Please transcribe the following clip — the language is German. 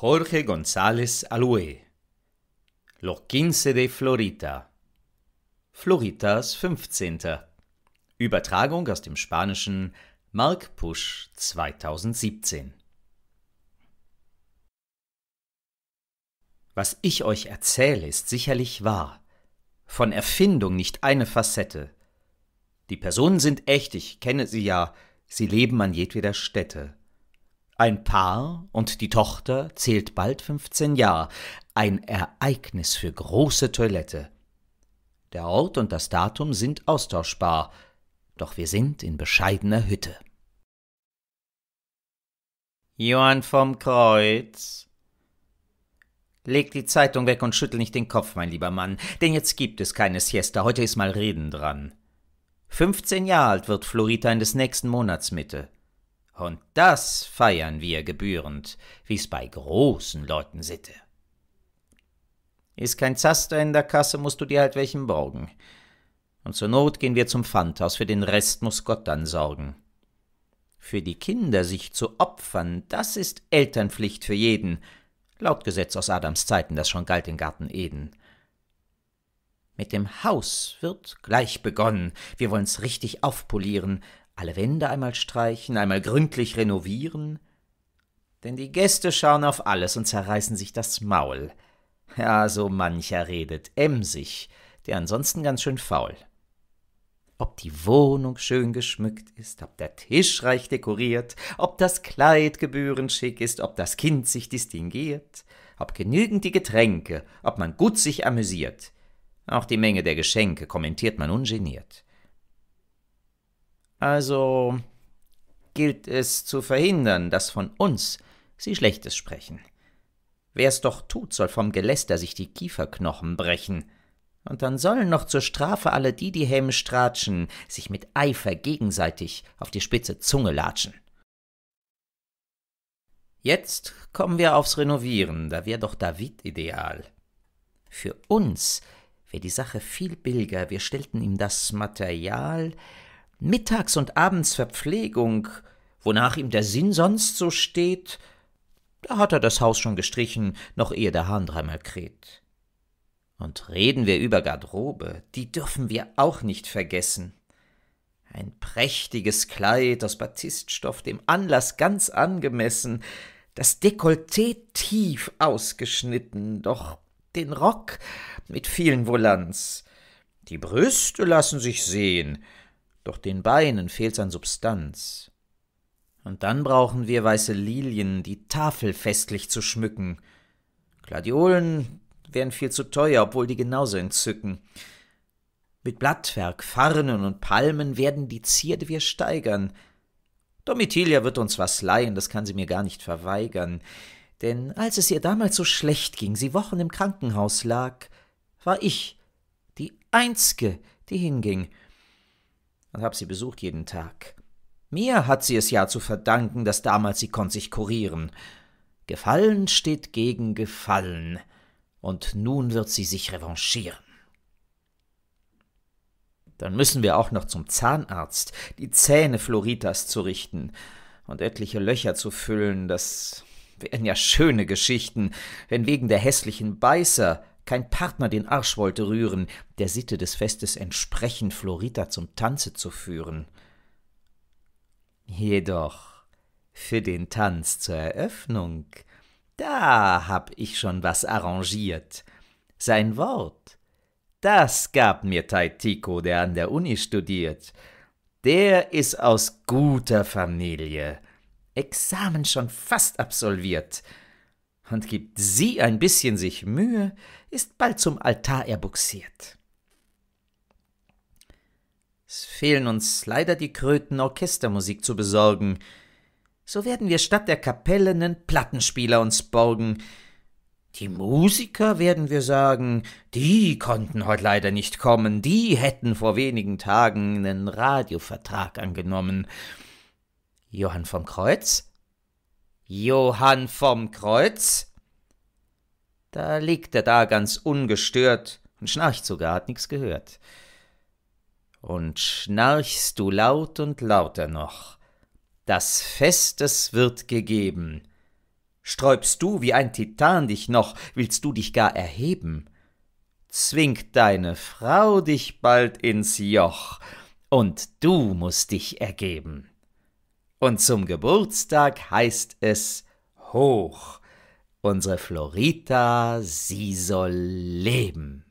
Jorge González Alué Los Quince de Florita Floritas 15. Übertragung aus dem Spanischen Mark Pusch 2017 Was ich euch erzähle, ist sicherlich wahr. Von Erfindung nicht eine Facette. Die Personen sind echt, ich kenne sie ja, sie leben an jedweder Stätte. Ein Paar und die Tochter zählt bald 15 Jahr. Ein Ereignis für große Toilette. Der Ort und das Datum sind austauschbar, doch wir sind in bescheidener Hütte. Johann vom Kreuz. Leg die Zeitung weg und schüttel nicht den Kopf, mein lieber Mann, denn jetzt gibt es keine Siesta, heute ist mal Reden dran. 15 Jahre alt wird Florita in des nächsten Monats Mitte. Und das feiern wir gebührend, wie's bei großen Leuten sitte. Ist kein Zaster in der Kasse, musst du dir halt welchen borgen. Und zur Not gehen wir zum Pfandhaus, für den Rest muß Gott dann sorgen. Für die Kinder sich zu opfern, das ist Elternpflicht für jeden, laut Gesetz aus Adams Zeiten, das schon galt im Garten Eden. Mit dem Haus wird gleich begonnen, wir wollen's richtig aufpolieren, alle Wände einmal streichen, einmal gründlich renovieren. Denn die Gäste schauen auf alles und zerreißen sich das Maul. Ja, so mancher redet emsig, der ansonsten ganz schön faul. Ob die Wohnung schön geschmückt ist, ob der Tisch reich dekoriert, ob das Kleid gebührend schick ist, ob das Kind sich distinguiert, ob genügend die Getränke, ob man gut sich amüsiert. Auch die Menge der Geschenke kommentiert man ungeniert. Also gilt es zu verhindern, dass von uns sie Schlechtes sprechen. Wer's doch tut, soll vom Geläster sich die Kieferknochen brechen. Und dann sollen noch zur Strafe alle die, die hämisch tratschen, sich mit Eifer gegenseitig auf die spitze Zunge latschen. Jetzt kommen wir aufs Renovieren, da wär doch David ideal. Für uns wär die Sache viel billiger, wir stellten ihm das Material, Mittags und abends Verpflegung, wonach ihm der Sinn sonst so steht, da hat er das Haus schon gestrichen, noch ehe der Hahn dreimal kräht. Und reden wir über Garderobe, die dürfen wir auch nicht vergessen. Ein prächtiges Kleid aus Batiststoff, dem Anlass ganz angemessen, das Dekolleté tief ausgeschnitten, doch den Rock mit vielen Volants. Die Brüste lassen sich sehen, doch den Beinen fehlt's an Substanz. Und dann brauchen wir weiße Lilien, die Tafel festlich zu schmücken. Gladiolen wären viel zu teuer, obwohl die genauso entzücken. Mit Blattwerk, Farnen und Palmen werden die Zierde wir steigern. Domitilia wird uns was leihen, das kann sie mir gar nicht verweigern. Denn als es ihr damals so schlecht ging, sie Wochen im Krankenhaus lag, war ich die Einzige, die hinging und habe sie besucht jeden Tag. Mir hat sie es ja zu verdanken, dass damals sie konnte sich kurieren. Gefallen steht gegen Gefallen, und nun wird sie sich revanchieren. Dann müssen wir auch noch zum Zahnarzt, die Zähne Floritas zu richten und etliche Löcher zu füllen, das wären ja schöne Geschichten, wenn wegen der hässlichen Beißer kein Partner den Arsch wollte rühren, der Sitte des Festes entsprechend Florita zum Tanze zu führen. Jedoch für den Tanz zur Eröffnung, da hab ich schon was arrangiert. Sein Wort, das gab mir Taitiko, der an der Uni studiert. Der ist aus guter Familie. Examen schon fast absolviert und gibt sie ein bisschen sich Mühe, ist bald zum Altar erbuxiert. Es fehlen uns leider die Kröten, Orchestermusik zu besorgen. So werden wir statt der Kapelle einen Plattenspieler uns borgen. Die Musiker werden wir sagen, die konnten heute leider nicht kommen, die hätten vor wenigen Tagen einen Radiovertrag angenommen. Johann vom Kreuz Johann vom Kreuz? Da liegt er da ganz ungestört und schnarcht sogar, hat nichts gehört. Und schnarchst du laut und lauter noch. Das Festes wird gegeben. Sträubst du wie ein Titan dich noch, willst du dich gar erheben? Zwingt deine Frau dich bald ins Joch, und du mußt dich ergeben. Und zum Geburtstag heißt es hoch. Unsere Florita, sie soll leben.